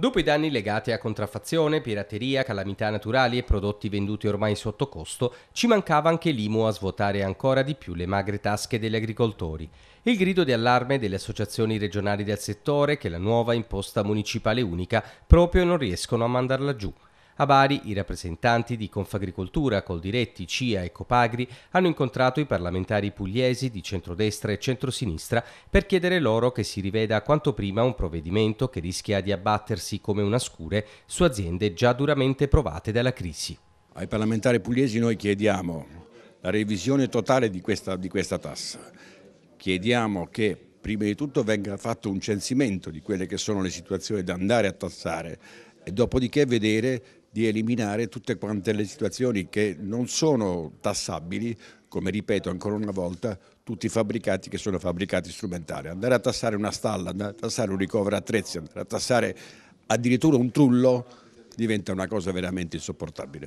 Dopo i danni legati a contraffazione, pirateria, calamità naturali e prodotti venduti ormai sotto costo, ci mancava anche l'IMU a svuotare ancora di più le magre tasche degli agricoltori. Il grido di allarme delle associazioni regionali del settore che la nuova imposta municipale unica proprio non riescono a mandarla giù. A Bari i rappresentanti di Confagricoltura, Coldiretti, CIA e Copagri hanno incontrato i parlamentari pugliesi di centrodestra e centrosinistra per chiedere loro che si riveda quanto prima un provvedimento che rischia di abbattersi come una scure su aziende già duramente provate dalla crisi. Ai parlamentari pugliesi noi chiediamo la revisione totale di questa, di questa tassa. Chiediamo che prima di tutto venga fatto un censimento di quelle che sono le situazioni da andare a tassare e dopodiché vedere di eliminare tutte quante le situazioni che non sono tassabili, come ripeto ancora una volta, tutti i fabbricati che sono fabbricati strumentali. Andare a tassare una stalla, andare a tassare un ricovero attrezzi, andare a tassare addirittura un trullo diventa una cosa veramente insopportabile.